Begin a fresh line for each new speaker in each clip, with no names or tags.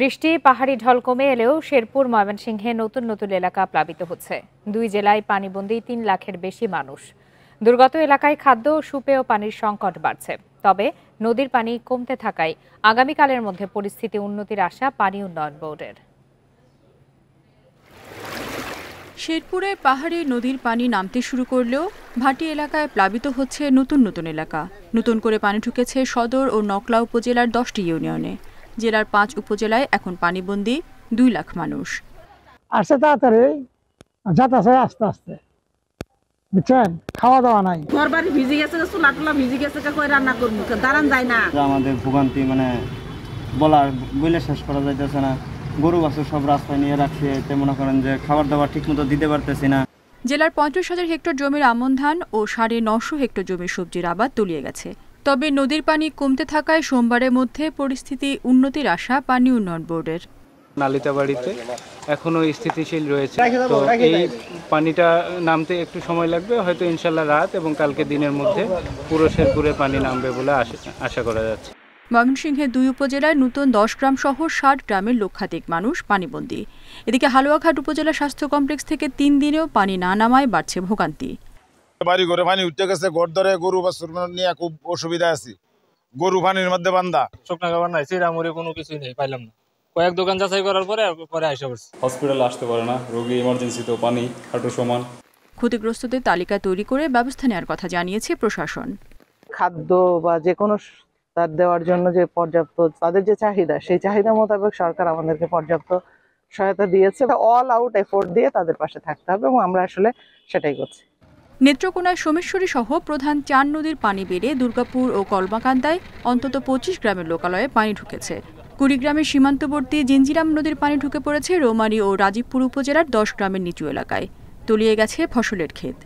বৃষ্টি পাহাড়ি ঢল কমে এলেও শেরপুর ময়মনসিংহে নতুন নতুন এলাকা প্লাবিত হচ্ছে দুই জেলায় পানিবন্দী তিন লাখের বেশি মানুষ দুর্গত এলাকায় খাদ্য সুপেয় পানির সংকট বাড়ছে তবে নদীর পানি কমতে থাকায় আগামীকালের মধ্যে পরিস্থিতি উন্নতির আশা পানি উন্নয়ন বোর্ডের
শেরপুরে পাহাড়ে নদীর পানি নামতে শুরু করলেও ভাটি এলাকায় প্লাবিত হচ্ছে নতুন নতুন এলাকা নতুন করে পানি ঢুকেছে সদর ও নকলা উপজেলার দশটি ইউনিয়নে জেলার পাঁচ উপজেলায় এখন পানিবন্দি দুই লাখ মানুষ আসছে
তাড়াতাড়ি যাতাছে আস্তে আস্তে বুঝছেন খাওয়া দাওয়া নাই ঘর
বাড়ি ভিজে গেছে চুলা টুলা ভিজে গেছে কই রান্না করবো দাঁড়ান যায় না
আমাদের ভোগান্তি মানে বলার বইলে শেষ করা যাইতেছে না গরু বাছুর সব রাস্তায় নিয়ে রাখছে এতে মনে করেন যে খাবার দাবার ঠিক মতো দিতে পারতেছি না
জেলার পঞ্চাশ হাজার হেক্টর জমির আমন ধান ও সাড়ে নশো হেক্টর জমির সবজির আবাদ তলিয়ে গেছে তবে নদীর পানি কমতে থাকায় সোমবারের মধ্যে পরিস্থিতি উন্নতির আশা পানি উন্নয়ন বোর্ডের
নালিতাবাড়িতে এখনও স্থিতিশীল রয়েছে তো এই পানিটা নামতে একটু সময় লাগবে হয়তো ইনশাল্লাহ রাত এবং কালকে দিনের মধ্যে পুরো শেরপুরে পানি নামবে বলে আশা করা যাচ্ছে
ময়মনসিংহে দুই উপজেলায় নতুন দশ গ্রাম সহ ষাট গ্রামের লক্ষাধিক মানুষ পানিবন্দী এদিকে হালুয়াঘাট উপজেলা স্বাস্থ্য কমপ্লেক্স থেকে তিন দিনেও পানি না নামায় বাড়ছে ভোগান্তি
বাড়ি গরু পানি উঠতে গেছে
ঘর ধরে গরু বা নিয়ে খুব অসুবিধা আছে গরু পানির মধ্যে বান্ধা শুকনা খাবার নাই চিরামুড়ি কোনো কিছুই নেই পাইলাম না কয়েক দোকান যাচাই করার পরে পরে আসে
পড়ছে হসপিটালে আসতে পারে না
রোগী ইমার্জেন্সিতে পানি হাঁটু সমান
ক্ষতিগ্রস্তদের তালিকা তৈরি করে ব্যবস্থা নেওয়ার কথা জানিয়েছে প্রশাসন
খাদ্য বা যে কোনো তার দেওয়ার জন্য যে পর্যাপ্ত তাদের
যে চাহিদা সেই চাহিদা মোতাবেক সরকার আমাদেরকে পর্যাপ্ত সহায়তা দিয়েছে অল আউট এফোর্ট দিয়ে তাদের পাশে থাকতে হবে এবং আমরা আসলে সেটাই করছি
নেত্রকোনায় সোমেশ্বরী সহ প্রধান চার নদীর পানি বেড়ে দুর্গাপুর ও কলমাকান্দায় অন্তত পঁচিশ গ্রামের লোকালয়ে পানি ঢুকেছে কুড়িগ্রামের সীমান্তবর্তী জিঞ্জিরাম নদীর পানি ঢুকে পড়েছে রোমারি ও রাজীবপুর উপজেলার দশ গ্রামের নিচু এলাকায় তলিয়ে গেছে ফসলের ক্ষেত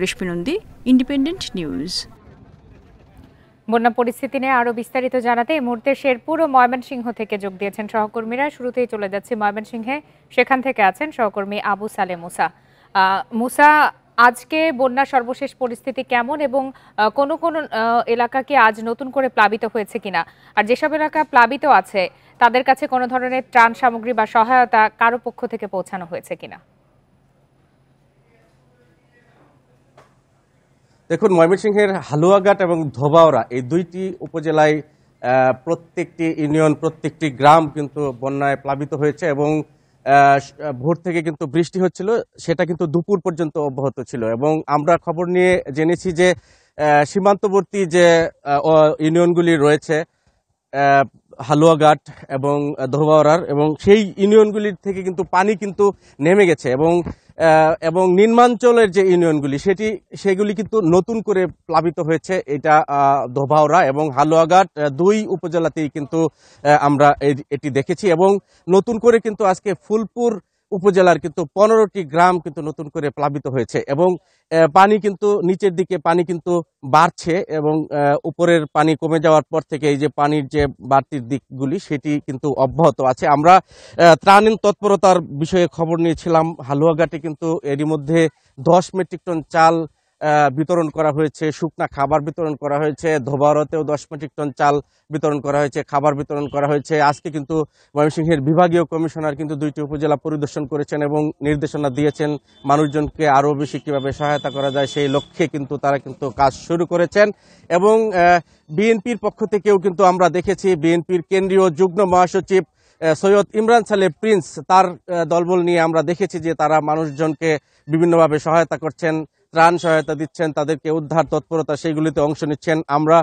রেশমিনন্দী ইন্ডিপেন্ডেন্ট নিউজ
বন্যা পরিস্থিতি নিয়ে আরও বিস্তারিত জানাতে এই মুহূর্তে শেরপুর ও ময়মনসিংহ থেকে যোগ দিয়েছেন সহকর্মীরা শুরুতেই চলে যাচ্ছে ময়মনসিংহে সেখান থেকে আছেন সহকর্মী আবু সালে মুসা মুসা আজকে বন্যা সর্বশেষ পরিস্থিতি কেমন এবং কোন কোন এলাকা কি আজ নতুন করে প্লাবিত হয়েছে কিনা আর যেসব এলাকা প্লাবিত আছে তাদের কাছে কোনো ধরনের ত্রাণ সামগ্রী বা সহায়তা কারো পক্ষ থেকে পৌঁছানো হয়েছে কিনা
দেখুন ময়মনসিংহের হালুয়াঘাট এবং ধোবাওরা এই দুইটি উপজেলায় প্রত্যেকটি ইউনিয়ন প্রত্যেকটি গ্রাম কিন্তু বন্যায় প্লাবিত হয়েছে এবং ভোর থেকে কিন্তু বৃষ্টি হচ্ছিল সেটা কিন্তু দুপুর পর্যন্ত অব্যাহত ছিল এবং আমরা খবর নিয়ে জেনেছি যে সীমান্তবর্তী যে ইউনিয়নগুলি রয়েছে হালুয়াঘাট এবং দোহবাওয়ার এবং সেই ইউনিয়নগুলির থেকে কিন্তু পানি কিন্তু নেমে গেছে এবং এবং নিম্নাঞ্চলের যে ইউনিয়নগুলি সেটি সেগুলি কিন্তু নতুন করে প্লাবিত হয়েছে এটা ধোভাওরা এবং হালুয়াঘাট দুই উপজেলাতেই কিন্তু আমরা এটি দেখেছি এবং নতুন করে কিন্তু আজকে ফুলপুর উপজেলার কিন্তু পনেরোটি গ্রাম কিন্তু নতুন করে প্লাবিত হয়েছে এবং পানি কিন্তু নিচের দিকে পানি কিন্তু বাড়ছে এবং উপরের পানি কমে যাওয়ার পর থেকে এই যে পানির যে বাড়তির দিকগুলি সেটি কিন্তু অব্যাহত আছে আমরা ত্রাণীন তৎপরতার বিষয়ে খবর নিয়েছিলাম হালুয়াঘাটে কিন্তু এরই মধ্যে দশ মেট্রিক টন চাল বিতরণ করা হয়েছে শুকনা খাবার বিতরণ করা হয়েছে ধোবারতেও দশ মেট্রিক টন চাল বিতরণ করা হয়েছে খাবার বিতরণ করা হয়েছে আজকে কিন্তু ময়মনসিংহের বিভাগীয় কমিশনার কিন্তু দুইটি উপজেলা পরিদর্শন করেছেন এবং নির্দেশনা দিয়েছেন মানুষজনকে আরও বেশি কীভাবে সহায়তা করা যায় সেই লক্ষ্যে কিন্তু তারা কিন্তু কাজ শুরু করেছেন এবং বিএনপির পক্ষ থেকেও কিন্তু আমরা দেখেছি বিএনপির কেন্দ্রীয় যুগ্ম মহাসচিব সৈয়দ ইমরান সালে প্রিন্স তার দলবল নিয়ে আমরা দেখেছি যে তারা মানুষজনকে বিভিন্নভাবে সহায়তা করছেন ত্রাণ সহায়তা দিচ্ছেন তাদেরকে উদ্ধার তৎপরতা সেইগুলিতে অংশ নিচ্ছেন আমরা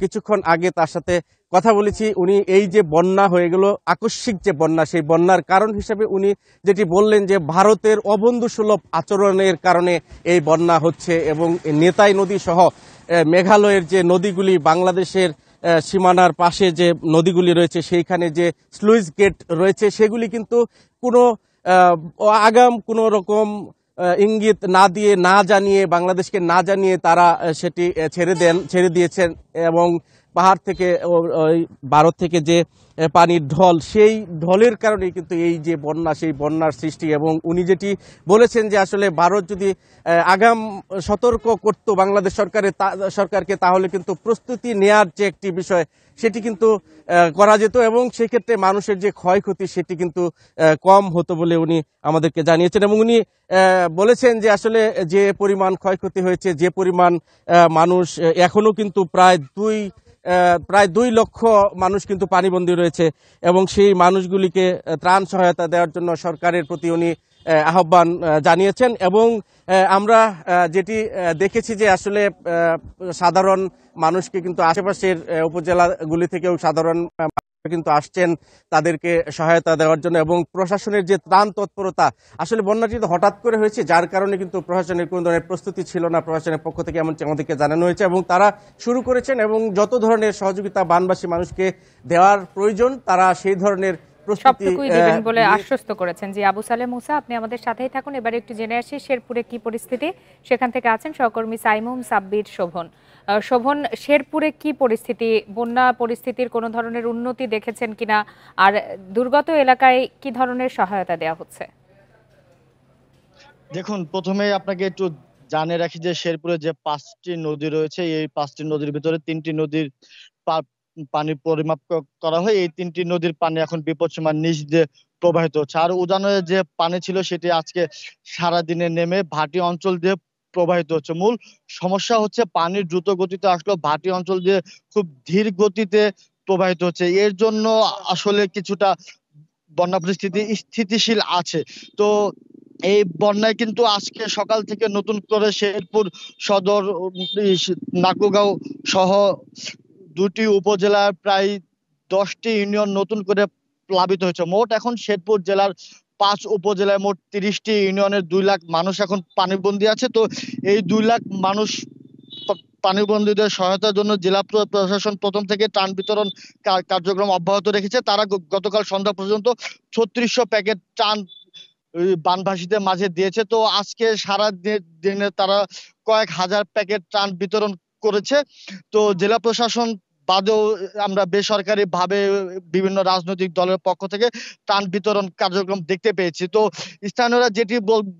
কিছুক্ষণ আগে তার সাথে কথা বলেছি উনি এই যে বন্যা হয়ে গেল আকস্মিক যে বন্যা সেই বন্যার কারণ হিসেবে উনি যেটি বললেন যে ভারতের অবন্ধুসুলভ আচরণের কারণে এই বন্যা হচ্ছে এবং নেতাই নদী সহ মেঘালয়ের যে নদীগুলি বাংলাদেশের সীমানার পাশে যে নদীগুলি রয়েছে সেইখানে যে স্লুইস গেট রয়েছে সেগুলি কিন্তু কোনো আগাম কোনো রকম ইঙ্গিত না দিয়ে না জানিয়ে বাংলাদেশকে না জানিয়ে তারা সেটি ছেড়ে দেন ছেড়ে দিয়েছেন এবং পাহাড় থেকে ওই ভারত থেকে যে পানির ঢল সেই ঢলের কারণে কিন্তু এই যে বন্যা সেই বন্যার সৃষ্টি এবং উনি যেটি বলেছেন যে আসলে ভারত যদি আগাম সতর্ক করত বাংলাদেশ সরকারের সরকারকে তাহলে কিন্তু প্রস্তুতি নেয়ার যে একটি বিষয় সেটি কিন্তু করা যেত এবং সেক্ষেত্রে মানুষের যে ক্ষয়ক্ষতি সেটি কিন্তু কম হতো বলে উনি আমাদেরকে জানিয়েছেন এবং উনি বলেছেন যে আসলে যে পরিমাণ ক্ষয়ক্ষতি হয়েছে যে পরিমাণ মানুষ এখনও কিন্তু প্রায় দুই প্রায় দুই লক্ষ মানুষ কিন্তু পানিবন্দী রয়েছে এবং সেই মানুষগুলিকে ত্রাণ সহায়তা দেওয়ার জন্য সরকারের প্রতি উনি আহ্বান জানিয়েছেন এবং আমরা যেটি দেখেছি যে আসলে সাধারণ মানুষকে কিন্তু আশেপাশের উপজেলাগুলি থেকেও সাধারণ কিন্তু আসছেন তাদেরকে সহায়তা দেওয়ার জন্য এবং প্রশাসনের যে ত্রাণ তৎপরতা আসলে বন্যাটি তো হঠাৎ করে হয়েছে যার কারণে কিন্তু প্রশাসনের কোনো ধরনের প্রস্তুতি ছিল না প্রশাসনের পক্ষ থেকে এমন আমাদেরকে জানানো হয়েছে এবং তারা শুরু করেছেন এবং যত ধরনের সহযোগিতা বানবাসী মানুষকে দেওয়ার প্রয়োজন তারা সেই ধরনের সবটুকুই দেবেন বলে
আশ্বস্ত করেছেন যে আবু সালে মুসা আপনি আমাদের সাথেই থাকুন এবারে একটু জেনে আসি শেরপুরে কি পরিস্থিতি সেখান থেকে আছেন সহকর্মী সাইমুম সাব্বির শোভন শোভন শেরপুরে কি পরিস্থিতি বন্যা পরিস্থিতির কোন ধরনের উন্নতি দেখেছেন কিনা আর দুর্গত এলাকায় কি ধরনের সহায়তা দেয়া হচ্ছে
দেখুন প্রথমে আপনাকে একটু জানে রাখি যে শেরপুরে যে পাঁচটি নদী রয়েছে এই পাঁচটি নদীর ভিতরে তিনটি নদীর পানি পরিমাপ করা হয় এই তিনটি নদীর পানি এখন বিপদসীমার নিচ দিয়ে প্রবাহিত হচ্ছে আর উদানের যে পানি ছিল সেটি আজকে সারাদিনে নেমে ভাটি অঞ্চল দিয়ে প্রবাহিত হচ্ছে মূল সমস্যা হচ্ছে পানির দ্রুত গতিতে আসলো ভাটি অঞ্চল দিয়ে খুব ধীর গতিতে প্রবাহিত হচ্ছে এর জন্য আসলে কিছুটা বন্যা পরিস্থিতি স্থিতিশীল আছে তো এই বন্যায় কিন্তু আজকে সকাল থেকে নতুন করে শেরপুর সদর নাকুগাঁও সহ দুটি উপজেলার প্রায় দশটি ইউনিয়ন নতুন করে প্লাবিত হয়েছে মোট এখন শেরপুর জেলার পাঁচ উপজেলায় মোট তিরিশটি ইউনিয়নের দুই লাখ মানুষ এখন পানিবন্দী আছে তো এই দুই লাখ মানুষ পানিবন্দীদের সহায়তার জন্য জেলা প্রশাসন প্রথম থেকে ত্রাণ বিতরণ কার্যক্রম অব্যাহত রেখেছে তারা গতকাল সন্ধ্যা পর্যন্ত ছত্রিশশো প্যাকেট ত্রাণ বানভাসীদের মাঝে দিয়েছে তো আজকে সারা দিনে তারা কয়েক হাজার প্যাকেট ত্রাণ বিতরণ করেছে তো জেলা প্রশাসন বাদেও আমরা বেসরকারি ভাবে বিভিন্ন রাজনৈতিক দলের পক্ষ থেকে ত্রাণ বিতরণ কার্যক্রম দেখতে পেয়েছি তো স্থানীয়রা যেটি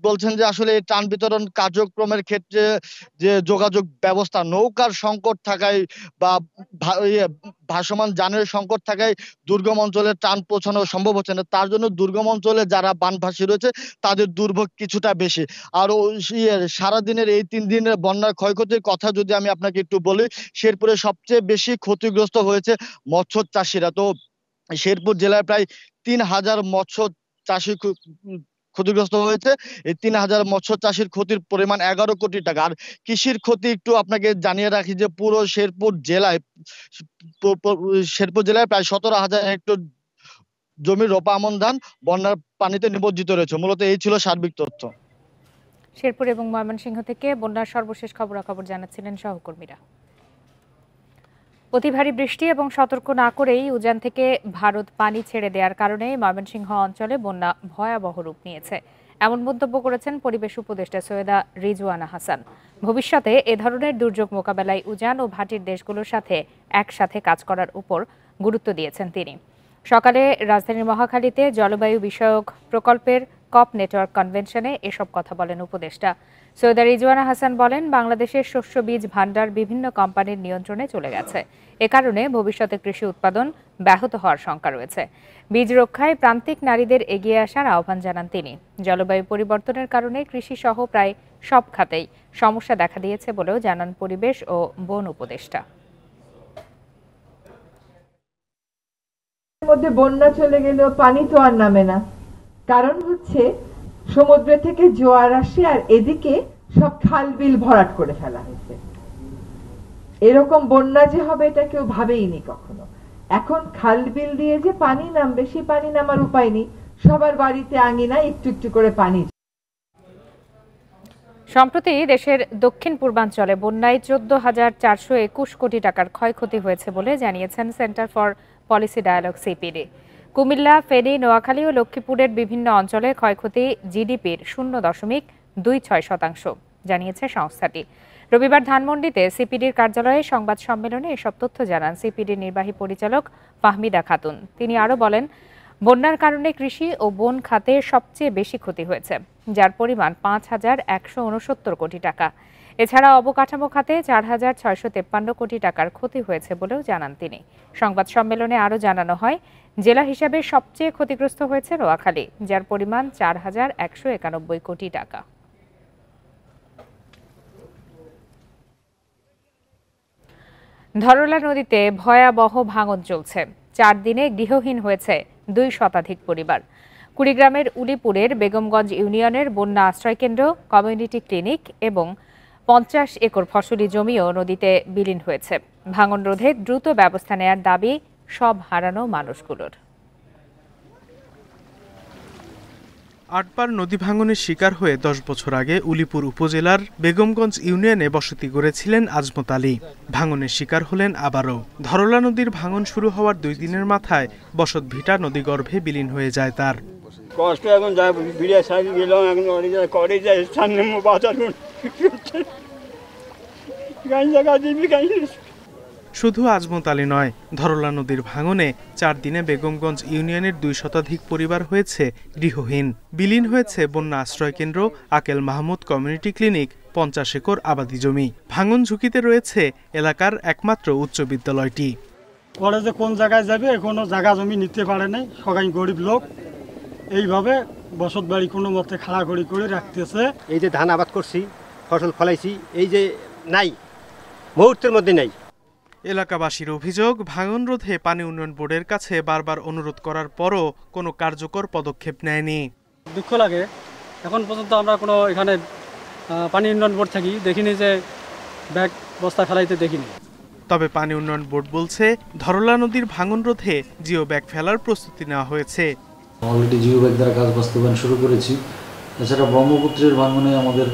বলছেন যে আসলে ত্রাণ বিতরণ কার্যক্রমের ক্ষেত্রে যে যোগাযোগ ব্যবস্থা নৌকার সংকট থাকায় বা ইয়ে ভাসমান যানের সংকট থাকায় দুর্গম অঞ্চলে ত্রাণ পৌঁছানো সম্ভব হচ্ছে না তার জন্য দুর্গম অঞ্চলে যারা বানভাসী রয়েছে তাদের দুর্ভোগ কিছুটা বেশি আর ইয়ে, সারাদিনের এই তিন দিনের বন্যার ক্ষয়ক্ষতির কথা যদি আমি আপনাকে একটু বলি শেরপুরে সবচেয়ে বেশি ক্ষতি ক্ষতিগ্রস্ত হয়েছে মৎস্য চাষিরা তো শেরপুর জেলায় প্রায় তিন হাজার মৎস্য চাষি ক্ষতিগ্রস্ত হয়েছে এই তিন হাজার মৎস্য চাষির ক্ষতির পরিমাণ এগারো কোটি টাকা আর কৃষির ক্ষতি একটু আপনাকে জানিয়ে রাখি যে পুরো শেরপুর জেলায় শেরপুর জেলায় প্রায় সতেরো হাজার হেক্টর জমির রোপা আমন ধান বন্যার পানিতে নিবজ্জিত রয়েছে মূলত এই ছিল সার্বিক তথ্য
শেরপুর এবং ময়মনসিংহ থেকে বন্যার সর্বশেষ খবরাখবর জানাচ্ছিলেন সহকর্মীরা অতিভারী বৃষ্টি এবং সতর্ক না করেই উজান থেকে ভারত পানি ছেড়ে দেওয়ার কারণে ময়মনসিংহ অঞ্চলে বন্যা ভয়াবহ রূপ নিয়েছে এমন মন্তব্য করেছেন পরিবেশ উপদেষ্টা সৈয়দা রিজওয়ানা হাসান ভবিষ্যতে এ ধরনের দুর্যোগ মোকাবেলায় উজান ও ভাটির দেশগুলোর সাথে একসাথে কাজ করার উপর গুরুত্ব দিয়েছেন তিনি সকালে রাজধানীর মহাখালীতে জলবায়ু বিষয়ক প্রকল্পের কপ নেটওয়ার্ক কনভেনশনে এসব কথা বলেন উপদেষ্টা সৈয়দা রিজওয়ানা হাসান বলেন বাংলাদেশের শস্য বীজ ভাণ্ডার বিভিন্ন কোম্পানির নিয়ন্ত্রণে চলে গেছে এ কারণে ভবিষ্যতে কৃষি উৎপাদন ব্যাহত হওয়ার শঙ্কা রয়েছে বীজ রক্ষায় প্রান্তিক নারীদের এগিয়ে আসার আহ্বান জানান তিনি জলবায়ু পরিবর্তনের কারণে কৃষি সহ প্রায় সব খাতেই সমস্যা দেখা দিয়েছে বলেও জানান পরিবেশ ও বন উপদেষ্টা
মধ্যে বন্যা চলে গেলেও পানি তো আর নামে না কারণ হচ্ছে
সমুদ্র থেকে জোয়ার আসে আর এদিকে সব খাল বিল ভরাট করে ফেলা হয়েছে এরকম বন্যা যে হবে এটা কেউ ভাবেইনি কখনো এখন খাল বিল দিয়ে যে পানি নামবে সেই পানি নামার উপায় নেই সবার বাড়িতে আঙিনা একটু একটু করে পানি
সম্প্রতি দেশের দক্ষিণ পূর্বাঞ্চলে বন্যায় চোদ্দ হাজার চারশো একুশ কোটি টাকার ক্ষয়ক্ষতি হয়েছে বলে জানিয়েছেন centre for policy dialogue CPD Comilla Feni Noakhali ও লক্ষ্মীপুরের বিভিন্ন অঞ্চলে ক্ষয়ক্ষতি জিডিপির শূন্য দশমিক দুই ছয় শতাংশ জানিয়েছে সংস্থাটি রবিবার ধানমন্ডিতে সিপিডির কার্যালয়ে সংবাদ সম্মেলনে এসব তথ্য জানান সিপিডির নির্বাহী পরিচালক ফাহমিদা খাতুন তিনি আরও বলেন বন্যার কারণে কৃষি ও বন খাতে সবচেয়ে বেশি ক্ষতি হয়েছে যার পরিমাণ পাঁচ হাজার একশো কোটি টাকা এছাড়া অবকাঠামো খাতে চার হাজার ছয়শো তেপ্পান্ন কোটি টাকার ক্ষতি হয়েছে বলেও জানান তিনি সংবাদ সম্মেলনে আরও জানানো হয় জেলা হিসাবে সবচেয়ে ক্ষতিগ্রস্ত হয়েছে নোয়াখালী যার পরিমাণ চার হাজার একশো একানব্বই কোটি টাকা ধরলা নদীতে ভয়াবহ ভাঙন চলছে চার দিনে গৃহহীন হয়েছে দুই শতাধিক পরিবার কুড়িগ্রামের উলিপুরের বেগমগঞ্জ ইউনিয়নের বন্যা আশ্রয়কেন্দ্র কমিউনিটি ক্লিনিক এবং পঞ্চাশ একর ফসলি জমিও নদীতে বিলীন হয়েছে ভাঙন রোধে দ্রুত ব্যবস্থা নেয়ার দাবি সব হারানো মানুষগুলোর
আটবার নদী ভাঙনের শিকার হয়ে দশ বছর আগে উলিপুর উপজেলার বেগমগঞ্জ ইউনিয়নে বসতি গড়েছিলেন আজমত আলী ভাঙনের শিকার হলেন আবারও ধরলা নদীর ভাঙন শুরু হওয়ার দুই দিনের মাথায় বসত ভিটা নদী গর্ভে বিলীন হয়ে যায় তার কষ্ট এখন শুধু আজমত আলী নয় ধরলা নদীর ভাঙনে চার দিনে বেগমগঞ্জ ইউনিয়নের দুই শতাধিক পরিবার হয়েছে গৃহহীন বিলীন হয়েছে বন্যা আশ্রয় কেন্দ্র আকেল মাহমুদ কমিউনিটি ক্লিনিক পঞ্চাশ একর আবাদি জমি ভাঙন ঝুঁকিতে রয়েছে এলাকার একমাত্র উচ্চ বিদ্যালয়টি কলেজে কোন জায়গায় যাবে এখনো
জায়গা জমি নিতে পারে নাই সবাই গরিব লোক এইভাবে বসত বাড়ি কোনো মতে খাড়াখড়ি করে রাখতেছে এই যে ধান আবাদ করছি ফসল ফলাইছি এই যে নাই
মুহূর্তের মধ্যে নাই এলাকাবাসীর অভিযোগ ভাঙন রোধে পানি উন্নয়ন বোর্ডের কাছে বারবার অনুরোধ করার পরও কোনো কার্যকর পদক্ষেপ নেয়নি দুঃখ লাগে এখন পর্যন্ত আমরা কোনো এখানে পানি উন্নয়ন বোর্ড থাকি দেখিনি যে ব্যাগ বস্তা ফেলাইতে দেখিনি তবে পানি উন্নয়ন বোর্ড বলছে ধরলা নদীর ভাঙন রোধে জিও ব্যাগ ফেলার প্রস্তুতি নেওয়া হয়েছে
অলরেডি জিও ব্যাগ দ্বারা কাজ বাস্তবায়ন শুরু করেছি এছাড়া ব্রহ্মপুত্রের ভাঙনে আমাদের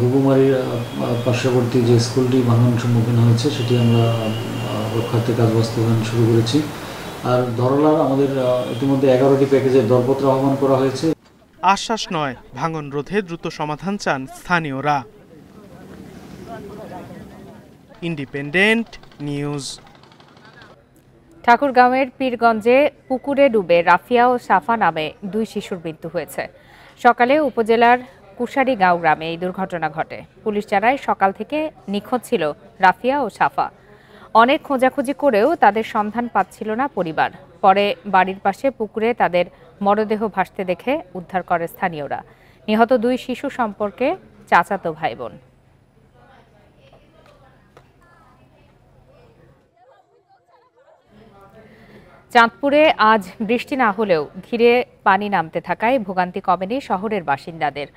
গুগুমারির পার্শ্ববর্তী যে স্কুলটি ভাঙন সম্মুখীন হয়েছে সেটি আমরা রক্ষার্থে কাজ বাস্তবায়ন শুরু করেছি আর ধরলার আমাদের ইতিমধ্যে এগারোটি প্যাকেজের দরপত্র আহ্বান করা হয়েছে
আশ্বাস নয় ভাঙন রোধে দ্রুত সমাধান চান স্থানীয়রা ইন্ডিপেন্ডেন্ট নিউজ
ঠাকুরগাঁওয়ের পীরগঞ্জে পুকুরে ডুবে রাফিয়া ও সাফা নামে দুই শিশুর মৃত্যু হয়েছে সকালে উপজেলার গাঁও গ্রামে এই দুর্ঘটনা ঘটে পুলিশ জানায় সকাল থেকে নিখোঁজ ছিল রাফিয়া ও সাফা অনেক খোঁজাখুঁজি করেও তাদের সন্ধান পাচ্ছিল না পরিবার পরে বাড়ির পাশে পুকুরে তাদের মরদেহ ভাসতে দেখে উদ্ধার করে স্থানীয়রা নিহত দুই শিশু সম্পর্কে চাচাতো ভাই বোন চাঁদপুরে আজ বৃষ্টি না হলেও ধীরে পানি নামতে থাকায় ভোগান্তি কমেনি শহরের বাসিন্দাদের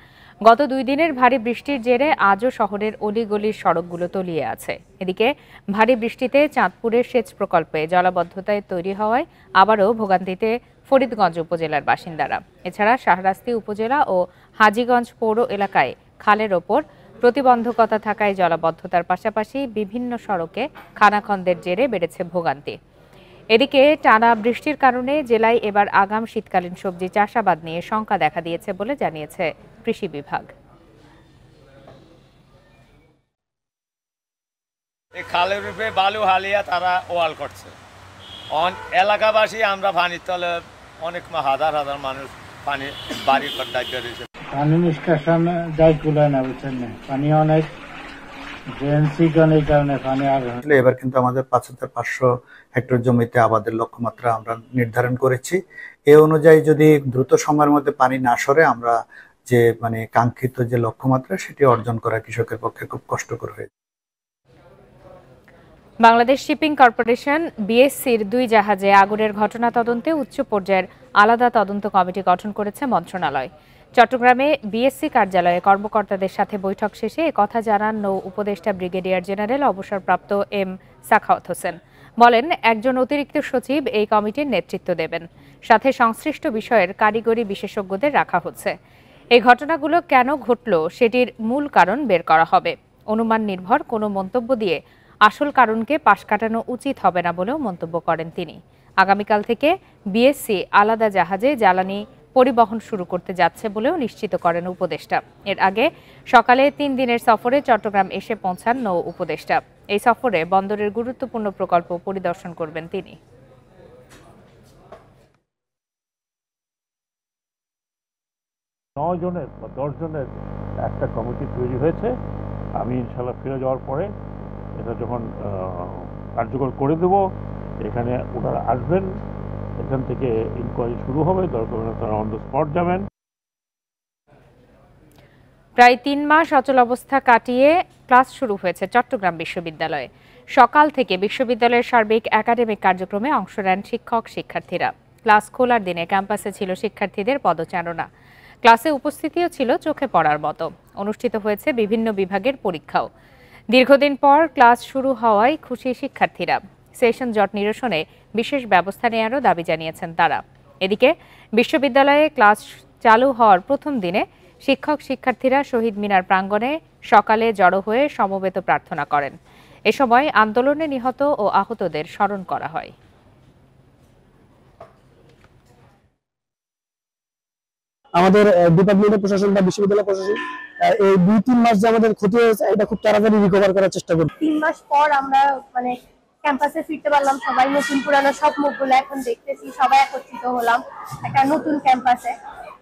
গত দুই দিনের ভারী বৃষ্টির জেরে আজও শহরের অলিগলির সড়কগুলো তলিয়ে আছে এদিকে ভারী বৃষ্টিতে চাঁদপুরের সেচ প্রকল্পে জলাবদ্ধতায় তৈরি হওয়ায় আবারও ভোগান্তিতে ফরিদগঞ্জ উপজেলার বাসিন্দারা এছাড়া শাহরাস্তি উপজেলা ও হাজীগঞ্জ পৌর এলাকায় খালের ওপর প্রতিবন্ধকতা থাকায় জলাবদ্ধতার পাশাপাশি বিভিন্ন সড়কে খানাখন্দের জেরে বেড়েছে ভোগান্তি এদিকে টানা বৃষ্টির কারণে জেলায় এবার আগাম শীতকালীন সবজি চাষাবাদ নিয়ে শঙ্কা দেখা দিয়েছে বলে জানিয়েছে কৃষি বিভাগ
খালের রূপে বালু হালিয়া তারা ওয়াল করছে এলাকাবাসী আমরা পানির তলে অনেক হাজার হাজার মানুষ পানি বাড়ির ঘর দায়িত্ব
পানি নিষ্কাশন না বুঝছেন না পানি অনেক
এবার কিন্তু আমাদের পাঁচ হাজার পাঁচশো হেক্টর জমিতে আবাদের লক্ষ্যমাত্রা আমরা নির্ধারণ করেছি এ অনুযায়ী যদি দ্রুত সময়ের মধ্যে পানি না সরে আমরা যে মানে কাঙ্ক্ষিত যে লক্ষ্যমাত্রা সেটি অর্জন করা কৃষকের পক্ষে খুব কষ্টকর হয়ে
বাংলাদেশ শিপিং কর্পোরেশন বিএসসির দুই জাহাজে আগুনের ঘটনা তদন্তে উচ্চ পর্যায়ের আলাদা তদন্ত কমিটি গঠন করেছে মন্ত্রণালয় চট্টগ্রামে বিএসসি কার্যালয়ে কর্মকর্তাদের সাথে বৈঠক শেষে কথা জানান নৌ উপদেষ্টা ব্রিগেডিয়ার জেনারেল অবসরপ্রাপ্ত এম সাখাওয়াত হোসেন বলেন একজন অতিরিক্ত সচিব এই কমিটির নেতৃত্ব দেবেন সাথে সংশ্লিষ্ট বিষয়ের কারিগরি বিশেষজ্ঞদের রাখা হচ্ছে এই ঘটনাগুলো কেন ঘটল সেটির মূল কারণ বের করা হবে অনুমান নির্ভর কোনো মন্তব্য দিয়ে আসল কারণকে পাশ কাটানো উচিত হবে না বলেও মন্তব্য করেন তিনি আগামীকাল থেকে বিএসসি আলাদা জাহাজে জ্বালানি পরিবহন শুরু করতে যাচ্ছে বলেও নিশ্চিত করেন উপদেষ্টা এর আগে সকালে তিন দিনের সফরে চট্টগ্রাম এসে পৌঁছান নৌ উপদেষ্টা এই সফরে বন্দরের গুরুত্বপূর্ণ প্রকল্প পরিদর্শন করবেন তিনি নয়
জনের বা দশজনের একটা কমিটি তৈরি হয়েছে আমি ইনশাল্লাহ ফিরে যাওয়ার পরে এটা যখন কার্যকর করে দেব এখানে ওনারা আসবেন এখান থেকে ইনকোয়ারি শুরু হবে দরকার হলে তারা অন দ্য স্পট যাবেন
প্রায় তিন মাস অচল অবস্থা কাটিয়ে ক্লাস শুরু হয়েছে চট্টগ্রাম বিশ্ববিদ্যালয়ে সকাল থেকে বিশ্ববিদ্যালয়ের সার্বিক একাডেমিক কার্যক্রমে অংশ নেন শিক্ষক শিক্ষার্থীরা ক্লাস খোলার দিনে ক্যাম্পাসে ছিল শিক্ষার্থীদের পদচারণা ক্লাসে উপস্থিতিও ছিল চোখে পড়ার মতো অনুষ্ঠিত হয়েছে বিভিন্ন বিভাগের পরীক্ষাও দীর্ঘদিন পর ক্লাস শুরু হওয়ায় খুশি শিক্ষার্থীরা সেশন জট নিরসনে বিশেষ ব্যবস্থা নেওয়ারও দাবি জানিয়েছেন তারা এদিকে বিশ্ববিদ্যালয়ে ক্লাস চালু হওয়ার প্রথম দিনে শিক্ষক শিক্ষার্থীরা শহীদ মিনার প্রাঙ্গণে সকালে জড়ো হয়ে সমবেত প্রার্থনা করেন এ সময় আন্দোলনে নিহত ও আহতদের স্মরণ করা হয়
আমাদের ডিপার্টমেন্টের প্রশাসন বা বিশ্ববিদ্যালয় প্রশাসন এই দুই তিন মাস যে আমাদের ক্ষতি হয়েছে এটা খুব তাড়াতাড়ি রিকভার করার চেষ্টা করি
তিন মাস পর আমরা মানে ক্যাম্পাসে ফিরতে পারলাম সবাই নতুন পুরানো সব মুখগুলো এখন দেখতেছি সবাই একত্রিত হলাম একটা নতুন ক্যাম্পাসে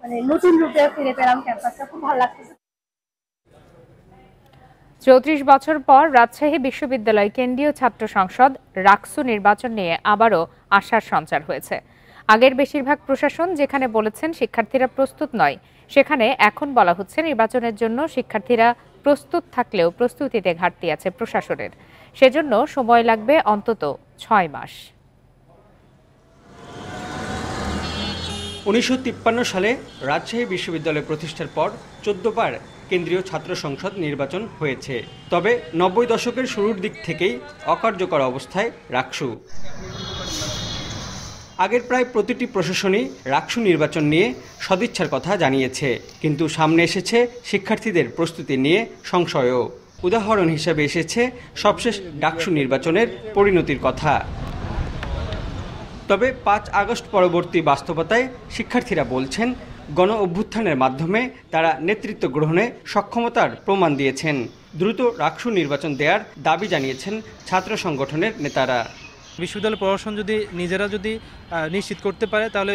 মানে নতুন রূপে ফিরে পেলাম
ক্যাম্পাসটা খুব ভালো লাগতেছে চৌত্রিশ বছর পর রাজশাহী বিশ্ববিদ্যালয় কেন্দ্রীয় ছাত্র সংসদ রাকসু নির্বাচন নিয়ে আবারও আশার সঞ্চার হয়েছে আগের বেশিরভাগ প্রশাসন যেখানে বলেছেন শিক্ষার্থীরা প্রস্তুত নয় সেখানে এখন বলা হচ্ছে নির্বাচনের জন্য শিক্ষার্থীরা প্রস্তুত থাকলেও প্রস্তুতিতে ঘাটতি আছে প্রশাসনের সেজন্য সময় লাগবে অন্তত ছয় মাস
উনিশশো সালে রাজশাহী বিশ্ববিদ্যালয় প্রতিষ্ঠার পর চোদ্দবার কেন্দ্রীয় ছাত্র সংসদ নির্বাচন হয়েছে তবে নব্বই দশকের শুরুর দিক থেকেই অকার্যকর অবস্থায় রাখসু আগের প্রায় প্রতিটি প্রশাসনই রাকসু নির্বাচন নিয়ে সদিচ্ছার কথা জানিয়েছে কিন্তু সামনে এসেছে শিক্ষার্থীদের প্রস্তুতি নিয়ে সংশয়ও উদাহরণ হিসেবে এসেছে সবশেষ ডাকসু নির্বাচনের পরিণতির কথা তবে পাঁচ আগস্ট পরবর্তী বাস্তবতায় শিক্ষার্থীরা বলছেন গণ অভ্যুত্থানের মাধ্যমে তারা নেতৃত্ব গ্রহণে সক্ষমতার প্রমাণ দিয়েছেন দ্রুত রাকসু নির্বাচন দেওয়ার দাবি জানিয়েছেন ছাত্র সংগঠনের নেতারা বিশ্ববিদ্যালয় প্রশাসন যদি নিজেরা যদি
নিশ্চিত করতে পারে তাহলে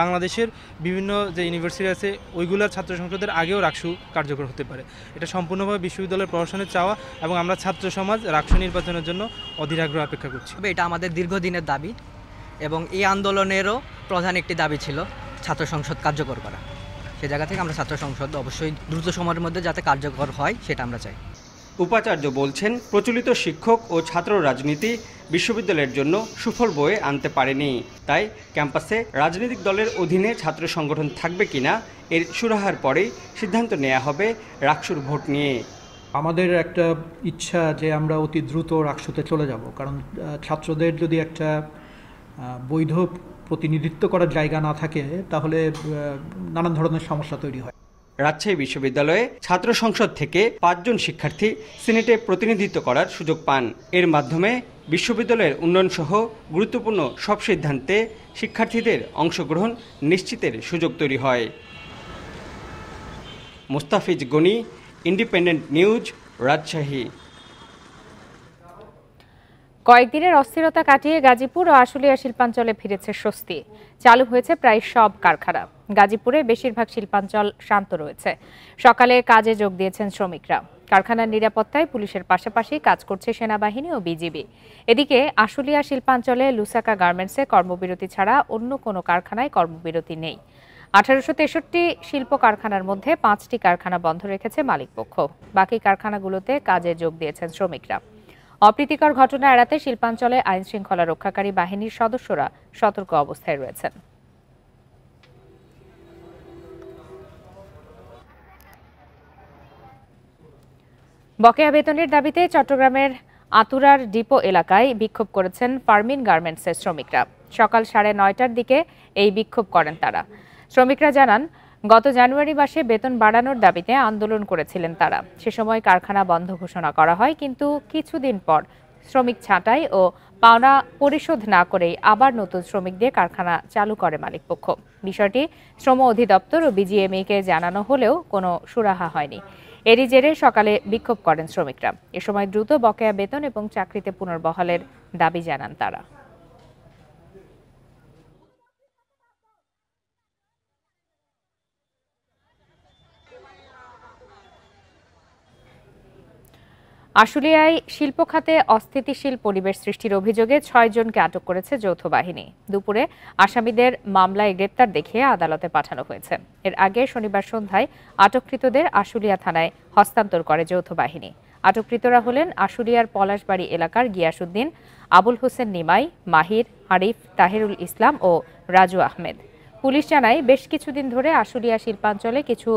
বাংলাদেশের বিভিন্ন যে ইউনিভার্সিটি আছে ওইগুলোর ছাত্র সংসদের আগেও রাখসু কার্যকর হতে পারে এটা সম্পূর্ণভাবে বিশ্ববিদ্যালয় প্রশাসনের চাওয়া এবং আমরা ছাত্র সমাজ রাখসু নির্বাচনের জন্য অধীর আগ্রহ অপেক্ষা করছি তবে এটা আমাদের দীর্ঘদিনের দাবি এবং এই
আন্দোলনেরও প্রধান একটি দাবি ছিল ছাত্র সংসদ কার্যকর করা সে জায়গা থেকে আমরা ছাত্র সংসদ অবশ্যই দ্রুত সময়ের মধ্যে যাতে কার্যকর হয় সেটা আমরা চাই
উপাচার্য বলছেন প্রচলিত শিক্ষক ও ছাত্র রাজনীতি বিশ্ববিদ্যালয়ের জন্য সুফল বয়ে আনতে পারেনি তাই ক্যাম্পাসে রাজনৈতিক দলের অধীনে ছাত্র সংগঠন থাকবে কিনা এর সুরাহার পরেই সিদ্ধান্ত নেওয়া হবে রাকসুর ভোট নিয়ে আমাদের একটা ইচ্ছা যে আমরা
অতি দ্রুত রাকসুতে চলে যাব কারণ ছাত্রদের যদি একটা বৈধ প্রতিনিধিত্ব করার জায়গা না থাকে তাহলে নানান ধরনের সমস্যা তৈরি হয়
রাজশাহী বিশ্ববিদ্যালয়ে ছাত্র সংসদ থেকে পাঁচজন শিক্ষার্থী সিনেটে প্রতিনিধিত্ব করার সুযোগ পান এর মাধ্যমে বিশ্ববিদ্যালয়ের উন্নয়নসহ গুরুত্বপূর্ণ সব সিদ্ধান্তে শিক্ষার্থীদের অংশগ্রহণ নিশ্চিতের সুযোগ তৈরি হয় মোস্তাফিজ গনি ইন্ডিপেন্ডেন্ট নিউজ রাজশাহী
কয়েকদিনের অস্থিরতা কাটিয়ে গাজীপুর ও আশুলিয়া শিল্পাঞ্চলে ফিরেছে স্বস্তি চালু হয়েছে প্রায় সব কারখানা গাজীপুরে বেশিরভাগ শিল্পাঞ্চল শান্ত রয়েছে সকালে কাজে যোগ দিয়েছেন শ্রমিকরা কারখানার নিরাপত্তায় পুলিশের পাশাপাশি কাজ করছে সেনাবাহিনী ও বিজিবি এদিকে আশুলিয়া শিল্পাঞ্চলে লুসাকা গার্মেন্টসে কর্মবিরতি ছাড়া অন্য কোনো কারখানায় কর্মবিরতি নেই আঠারোশো তেষট্টি শিল্প কারখানার মধ্যে পাঁচটি কারখানা বন্ধ রেখেছে মালিকপক্ষ বাকি কারখানাগুলোতে কাজে যোগ দিয়েছেন শ্রমিকরা অপ্রীতিকর ঘটনা এড়াতে শিল্পাঞ্চলে আইন শৃঙ্খলা রক্ষাকারী বাহিনীর সদস্যরা সতর্ক অবস্থায় রয়েছেন বকেয়া বেতনের দাবিতে চট্টগ্রামের আতুরার ডিপো এলাকায় বিক্ষোভ করেছেন ফার্মিন গার্মেন্টসের শ্রমিকরা সকাল সাড়ে নয়টার দিকে এই বিক্ষোভ করেন তারা শ্রমিকরা জানান গত জানুয়ারি মাসে বেতন বাড়ানোর দাবিতে আন্দোলন করেছিলেন তারা সে সময় কারখানা বন্ধ ঘোষণা করা হয় কিন্তু কিছুদিন পর শ্রমিক ছাঁটাই ও পাওনা পরিশোধ না করেই আবার নতুন শ্রমিক দিয়ে কারখানা চালু করে মালিকপক্ষ বিষয়টি শ্রম অধিদপ্তর ও বিজিএমইকে জানানো হলেও কোনো সুরাহা হয়নি এরই জেরে সকালে বিক্ষোভ করেন শ্রমিকরা এ সময় দ্রুত বকেয়া বেতন এবং চাকরিতে পুনর্বহালের দাবি জানান তারা আশুলিয়ায় শিল্প খাতে অস্থিতিশীল পরিবেশ সৃষ্টির অভিযোগে ছয় জনকে আটক করেছে যৌথ বাহিনী দুপুরে আসামিদের মামলায় গ্রেপ্তার দেখিয়ে আদালতে পাঠানো হয়েছে এর আগে শনিবার সন্ধ্যায় আটককৃতদের আশুলিয়া থানায় হস্তান্তর করে যৌথ বাহিনী আটককৃতরা হলেন আশুলিয়ার পলাশবাড়ি এলাকার গিয়াসুদ্দিন আবুল হোসেন নিমাই মাহির আরিফ তাহিরুল ইসলাম ও রাজু আহমেদ পুলিশ জানায় বেশ কিছুদিন ধরে আশুলিয়া শিল্পাঞ্চলে কিছু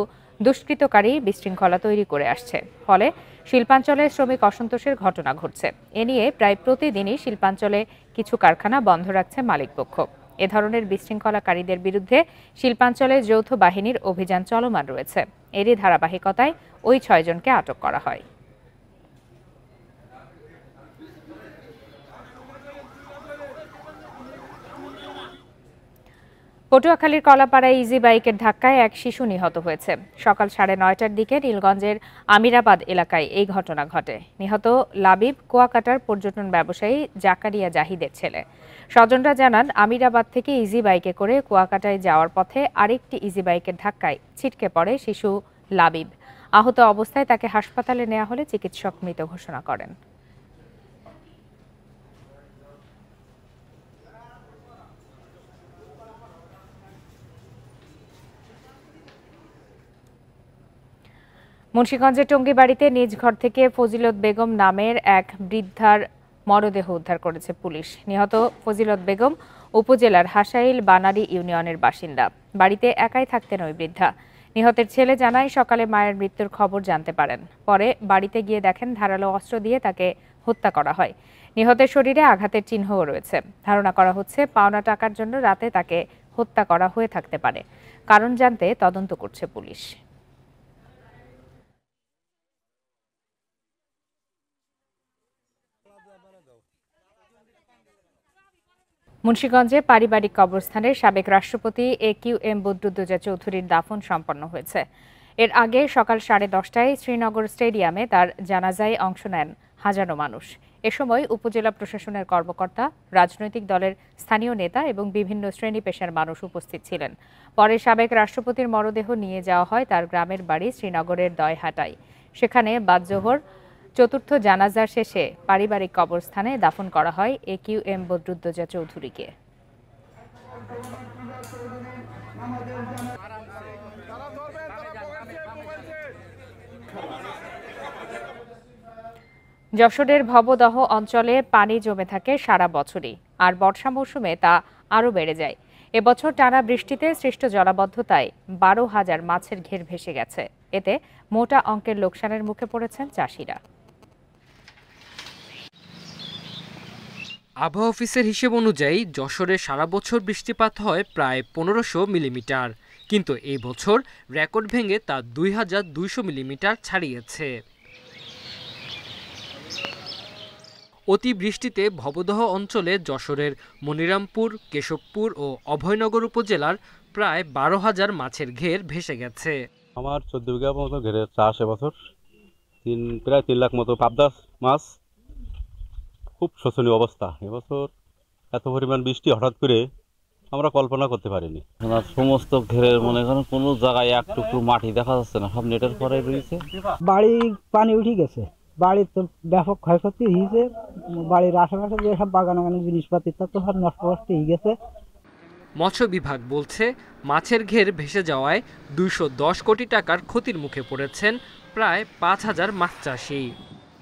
দুষ্কৃতকারী বিশৃঙ্খলা তৈরি করে আসছে ফলে শিল্পাঞ্চলে শ্রমিক অসন্তোষের ঘটনা ঘটছে এ নিয়ে প্রায় প্রতিদিনই শিল্পাঞ্চলে কিছু কারখানা বন্ধ রাখছে মালিকপক্ষ এ ধরনের বিশৃঙ্খলাকারীদের বিরুদ্ধে শিল্পাঞ্চলে যৌথ বাহিনীর অভিযান চলমান রয়েছে এরই ধারাবাহিকতায় ওই ছয়জনকে আটক করা হয় পটুয়াখালীর কলাপাড়ায় ইজি বাইকের ধাক্কায় এক শিশু নিহত হয়েছে সকাল সাড়ে নয়টার দিকে নীলগঞ্জের আমিরাবাদ এলাকায় এই ঘটনা ঘটে নিহত লাবিব কুয়াকাটার পর্যটন ব্যবসায়ী জাকারিয়া জাহিদের ছেলে স্বজনরা জানান আমিরাবাদ থেকে ইজি বাইকে করে কুয়াকাটায় যাওয়ার পথে আরেকটি ইজি বাইকের ধাক্কায় ছিটকে পড়ে শিশু লাবিব আহত অবস্থায় তাকে হাসপাতালে নেওয়া হলে চিকিৎসক মৃত ঘোষণা করেন মুন্সীগঞ্জের টঙ্গী বাড়িতে নিজ ঘর থেকে ফজিলত বেগম নামের এক বৃদ্ধার মরদেহ উদ্ধার করেছে পুলিশ নিহত ফজিলত বেগম উপজেলার হাসাইল বানারি ইউনিয়নের বাসিন্দা বাড়িতে একাই থাকতেন ওই বৃদ্ধা নিহতের ছেলে জানায় সকালে মায়ের মৃত্যুর খবর জানতে পারেন পরে বাড়িতে গিয়ে দেখেন ধারালো অস্ত্র দিয়ে তাকে হত্যা করা হয় নিহতের শরীরে আঘাতের চিহ্নও রয়েছে ধারণা করা হচ্ছে পাওনা টাকার জন্য রাতে তাকে হত্যা করা হয়ে থাকতে পারে কারণ জানতে তদন্ত করছে পুলিশ মুন্সীগঞ্জে পারিবারিক কবরস্থানে সাবেক রাষ্ট্রপতি এ কিউ এম বদরুদ্দোজা চৌধুরীর দাফন সম্পন্ন হয়েছে এর আগে সকাল সাড়ে দশটায় শ্রীনগর স্টেডিয়ামে তার জানাজায় অংশ নেন হাজারো মানুষ এ সময় উপজেলা প্রশাসনের কর্মকর্তা রাজনৈতিক দলের স্থানীয় নেতা এবং বিভিন্ন শ্রেণী পেশার মানুষ উপস্থিত ছিলেন পরে সাবেক রাষ্ট্রপতির মরদেহ নিয়ে যাওয়া হয় তার গ্রামের বাড়ি শ্রীনগরের দয়হাটায় সেখানে বাদজোহর চতুর্থ জানাজার শেষে পারিবারিক কবরস্থানে দাফন করা হয় এ কিউ এম বদরুদ্দোজা চৌধুরীকে যশোরের ভবদহ অঞ্চলে পানি জমে থাকে সারা বছরই আর বর্ষা মৌসুমে তা আরও বেড়ে যায় এবছর টানা বৃষ্টিতে সৃষ্ট জলাবদ্ধতায় বারো হাজার মাছের ঘের ভেসে গেছে এতে মোটা অঙ্কের লোকসানের মুখে পড়েছেন চাষিরা
আবহাওয়া অফিসের হিসেব অনুযায়ী যশোরে সারা বছর বৃষ্টিপাত হয় প্রায় পনেরোশো মিলিমিটার কিন্তু এই বছর রেকর্ড ভেঙে তা দুই হাজার দুইশো মিলিমিটার ছাড়িয়েছে অতিবৃষ্টিতে ভবদহ অঞ্চলে যশোরের মনিরামপুর কেশবপুর ও অভয়নগর উপজেলার প্রায় বারো হাজার মাছের ঘের ভেসে গেছে আমার
চোদ্দ বিঘা মতো ঘেরে চাষ এবছর তিন প্রায় তিন লাখ মতো পাবদা মাছ খুব শোচনীয় অবস্থা এবছর এত পরিমাণ বৃষ্টি হঠাৎ করে আমরা কল্পনা করতে পারিনি সমস্ত ঘেরের মনে করেন কোনো জায়গায় এক টুকরো মাটি দেখা যাচ্ছে না সব নেটের পরে রয়েছে
বাড়ি পানি উঠে গেছে বাড়ির তো ব্যাপক ক্ষয়ক্ষতি হয়েছে বাড়ির আশেপাশে যেসব বাগানাগানি জিনিসপাতি তা তো সব নষ্ট হয়ে গেছে
মৎস্য বিভাগ বলছে মাছের ঘের ভেসে যাওয়ায় দুইশো কোটি টাকার ক্ষতির মুখে পড়েছেন প্রায় পাঁচ হাজার মাছ চাষি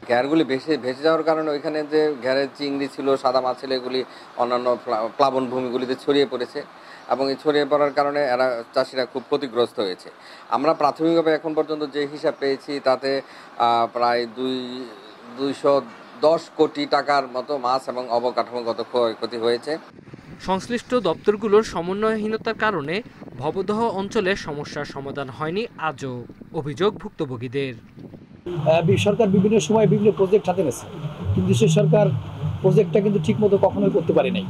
ঘেরগুলি ভেসে ভেসে যাওয়ার কারণে ওইখানে যে ঘেরের চিংড়ি ছিল সাদা মাছ ছিল এগুলি অন্যান্য প্লাবন ভূমিগুলিতে ছড়িয়ে পড়েছে এবং এই ছড়িয়ে পড়ার কারণে এরা চাষিরা খুব ক্ষতিগ্রস্ত হয়েছে আমরা প্রাথমিকভাবে এখন পর্যন্ত যে হিসাব পেয়েছি তাতে প্রায় দুই দুইশো দশ কোটি টাকার মতো মাছ এবং অবকাঠামোগত ক্ষয়ক্ষতি হয়েছে
সংশ্লিষ্ট দপ্তরগুলোর সমন্বয়হীনতার কারণে ভবদহ অঞ্চলে সমস্যার সমাধান হয়নি আজও অভিযোগ ভুক্তভোগীদের
সরকার বিভিন্ন সময় বিভিন্ন প্রজেক্ট হাতে নেছে কিন্তু সে সরকার প্রজেক্টটা কিন্তু ঠিকমতো কখনোই করতে পারে নাই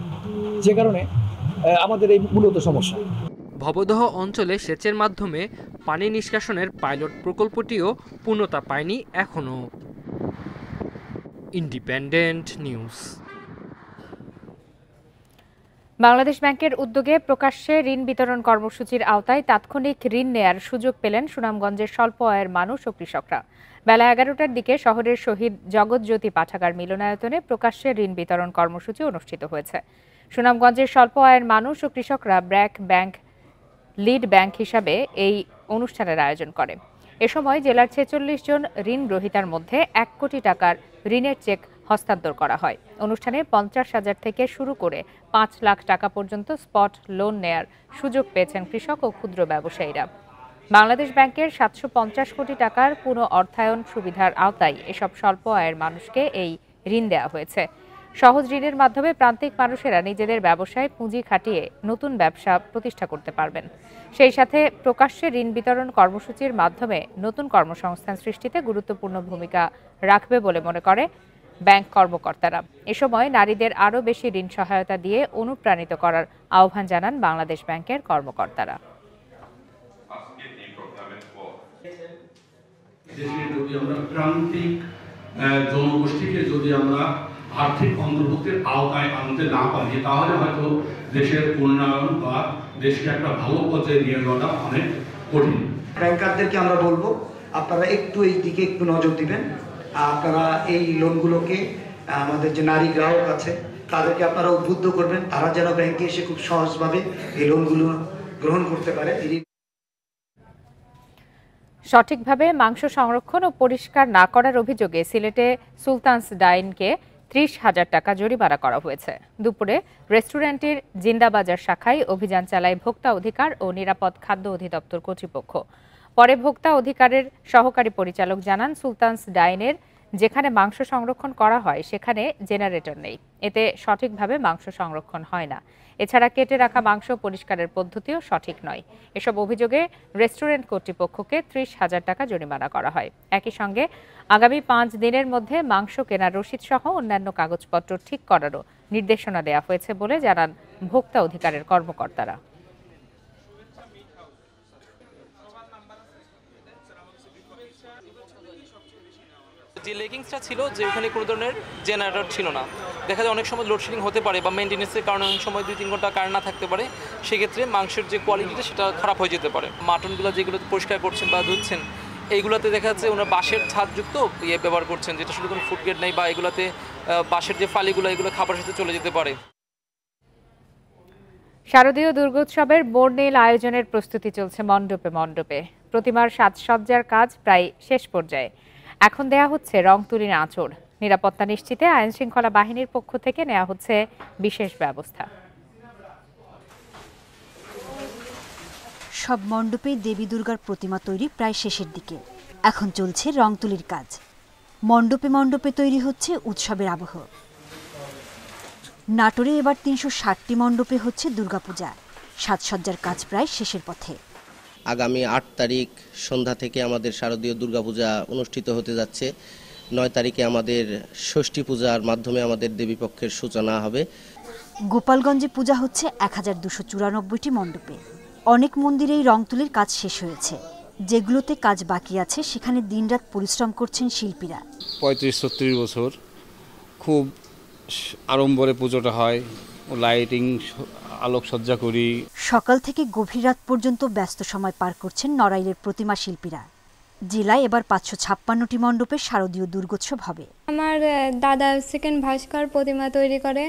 যে কারণে
আমাদের এই মূলত সমস্যা ভবদহ অঞ্চলে সেচের মাধ্যমে পানি নিষ্কাশনের পাইলট প্রকল্পটিও পূর্ণতা পায়নি এখনও ইন্ডিপেন্ডেন্ট নিউজ
বাংলাদেশ ব্যাংকের উদ্যোগে প্রকাশ্যে ঋণ বিতরণ কর্মসূচির আওতায় তাৎক্ষণিক ঋণ নেয়ার সুযোগ পেলেন সুনামগঞ্জের স্বল্প আয়ের মানুষ ও কৃষকরা বেলা এগারোটার দিকে শহরের শহীদ জগৎজ্যোতি পাঠাগার মিলনায়তনে প্রকাশ্যে ঋণ বিতরণ কর্মসূচি অনুষ্ঠিত হয়েছে সুনামগঞ্জের স্বল্প আয়ের মানুষ ও কৃষকরা ব্র্যাক ব্যাংক লিড ব্যাংক হিসাবে এই অনুষ্ঠানের আয়োজন করে এ সময় জেলার ছেচল্লিশ জন ঋণ গ্রহীতার মধ্যে এক কোটি টাকার ঋণের চেক হস্তান্তর করা হয় অনুষ্ঠানে পঞ্চাশ হাজার থেকে শুরু করে পাঁচ লাখ টাকা পর্যন্ত স্পট লোন নেয়ার সুযোগ পেয়েছেন কৃষক ও ক্ষুদ্র ব্যবসায়ীরা বাংলাদেশ ব্যাংকের সাতশো পঞ্চাশ কোটি টাকার পুনঃ অর্থায়ন সুবিধার আওতায় এসব স্বল্প আয়ের মানুষকে এই ঋণ দেওয়া হয়েছে সহজ ঋণের মাধ্যমে প্রান্তিক মানুষেরা নিজেদের ব্যবসায় পুঁজি খাটিয়ে নতুন ব্যবসা প্রতিষ্ঠা করতে পারবেন সেই সাথে প্রকাশ্যে ঋণ বিতরণ কর্মসূচির মাধ্যমে নতুন কর্মসংস্থান সৃষ্টিতে গুরুত্বপূর্ণ ভূমিকা রাখবে বলে মনে করে ব্যাংক কর্মকর্তারা এ সময় নারীদের আরও বেশি ঋণ সহায়তা দিয়ে অনুপ্রাণিত করার আহ্বান জানান বাংলাদেশ ব্যাংকের কর্মকর্তারা
দেশে যদি আমরা প্রান্তিক
জনগোষ্ঠীকে যদি
আমরা আর্থিক অন্তর্ভুক্তির আওতায় আনতে না পারি তাহলে হয়তো দেশের উন্নয়ন বা দেশকে একটা ভালো পর্যায়ে নিয়ে যাওয়াটা অনেক কঠিন
ব্যাংকারদেরকে আমরা বলবো আপনারা একটু এই দিকে একটু নজর দিবেন আপনারা এই লোনগুলোকে আমাদের যে নারী গ্রাহক আছে তাদেরকে আপনারা উদ্বুদ্ধ করবেন তারা যেন ব্যাংকে এসে খুব সহজভাবে এই লোনগুলো গ্রহণ করতে পারে
সঠিকভাবে মাংস সংরক্ষণ ও পরিষ্কার না করার অভিযোগে সিলেটে সুলতানস ডাইনকে ত্রিশ হাজার টাকা জরিমানা করা হয়েছে দুপুরে রেস্টুরেন্টের জিন্দাবাজার শাখায় অভিযান চালায় ভোক্তা অধিকার ও নিরাপদ খাদ্য অধিদপ্তর কর্তৃপক্ষ পরে ভোক্তা অধিকারের সহকারী পরিচালক জানান সুলতানস ডাইনের যেখানে মাংস সংরক্ষণ করা হয় সেখানে জেনারেটর নেই এতে সঠিকভাবে মাংস সংরক্ষণ হয় না এছাড়া কেটে রাখা মাংস পরিষ্কারের পদ্ধতিও সঠিক নয় এসব অভিযোগে রেস্টুরেন্ট কর্তৃপক্ষকে ত্রিশ হাজার টাকা জরিমানা করা হয় একই সঙ্গে আগামী পাঁচ দিনের মধ্যে মাংস কেনার রসিদ সহ অন্যান্য কাগজপত্র ঠিক করারও নির্দেশনা দেওয়া হয়েছে বলে জানান ভোক্তা অধিকারের কর্মকর্তারা
যে লেগিংসটা ছিল যে ওখানে কোনো ধরনের জেনারেটর ছিল না দেখা যায় অনেক সময় লোডশেডিং হতে পারে বা মেনটেন্যান্সের কারণে অনেক সময় দুই তিন ঘন্টা কারেন্ট না থাকতে পারে সেক্ষেত্রে মাংসের যে কোয়ালিটিটা সেটা খারাপ হয়ে যেতে পারে মাটনগুলো যেগুলো পরিষ্কার করছেন বা ধুচ্ছেন এইগুলোতে দেখা যাচ্ছে ওনার বাঁশের ছাদযুক্ত ইয়ে ব্যবহার করছেন যেটা শুধু কোনো ফুড গ্রেড নেই বা এগুলোতে বাঁশের যে ফালিগুলো এগুলো খাবারের সাথে চলে যেতে পারে
শারদীয় দুর্গোৎসবের বর্ণেল আয়োজনের প্রস্তুতি চলছে মণ্ডপে মণ্ডপে প্রতিমার সাজসজ্জার কাজ প্রায় শেষ পর্যায়ে এখন দেয়া হচ্ছে রং তুলির আঁচড় নিরাপত্তা নিশ্চিতে আইন শৃঙ্খলা বাহিনীর পক্ষ থেকে নেওয়া হচ্ছে বিশেষ ব্যবস্থা
সব মণ্ডপে দেবী দুর্গার প্রতিমা তৈরি প্রায় শেষের দিকে এখন চলছে রং তুলির কাজ মণ্ডপে মণ্ডপে তৈরি হচ্ছে উৎসবের আবহ নাটোরে এবার তিনশো ষাটটি মণ্ডপে হচ্ছে দুর্গাপূজা সাজসজ্জার কাজ প্রায় শেষের পথে
আগামী আট তারিখ সন্ধ্যা থেকে আমাদের শারদীয় দুর্গাপূজা অনুষ্ঠিত হতে যাচ্ছে নয় তারিখে আমাদের ষষ্ঠী পূজার মাধ্যমে আমাদের দেবীপক্ষের সূচনা হবে
গোপালগঞ্জে পূজা হচ্ছে এক হাজার দুশো চুরানব্বইটি মণ্ডপে অনেক মন্দিরেই রং তুলির কাজ শেষ হয়েছে যেগুলোতে কাজ বাকি আছে সেখানে দিনরাত পরিশ্রম করছেন শিল্পীরা
পঁয়ত্রিশ ছত্রিশ বছর খুব আড়ম্বরে পুজোটা হয় লাইটিং আলোকসজ্জা করি
সকাল থেকে গভীর রাত পর্যন্ত ব্যস্ত সময় পার করছেন নড়াইলের প্রতিমা শিল্পীরা জেলায় এবার পাঁচশো ছাপ্পান্নটি মণ্ডপে শারদীয় দুর্গোৎসব হবে
আমার দাদা
সেকেন্ড ভাস্কর প্রতিমা তৈরি করে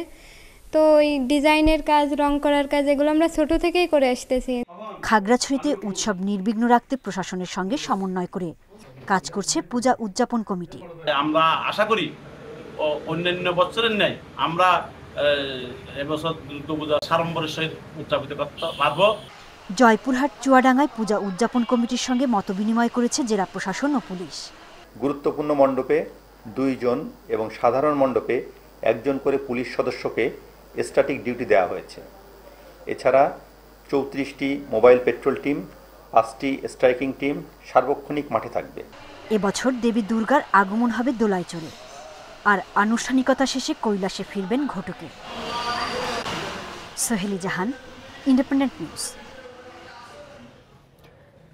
তো ওই ডিজাইনের কাজ রং করার কাজ এগুলো আমরা ছোট থেকেই করে আসতেছি খাগড়াছড়িতে উৎসব নির্বিঘ্ন রাখতে প্রশাসনের সঙ্গে সমন্বয় করে কাজ করছে পূজা উদযাপন কমিটি
আমরা আশা করি অন্যান্য বছরের ন্যায় আমরা এবছর দুর্গাপূজা সাড়ম্বরের সহিত উদযাপিত করতে পারবো
জয়পুরহাট চুয়াডাঙ্গায় পূজা উদযাপন কমিটির সঙ্গে বিনিময় করেছে জেলা প্রশাসন ও পুলিশ
গুরুত্বপূর্ণ মণ্ডপে দুইজন এবং সাধারণ মণ্ডপে একজন করে পুলিশ সদস্যকে স্ট্যাটিক ডিউটি দেওয়া হয়েছে এছাড়া চৌত্রিশটি মোবাইল পেট্রোল টিম পাঁচটি স্ট্রাইকিং টিম সার্বক্ষণিক মাঠে থাকবে
এবছর দেবী দুর্গার আগমন হবে চলে আর আনুষ্ঠানিকতা শেষে কৈলাসে ফিরবেন ঘটুকে সোহেলি জাহান ইন্ডিপেন্ডেন্ট নিউজ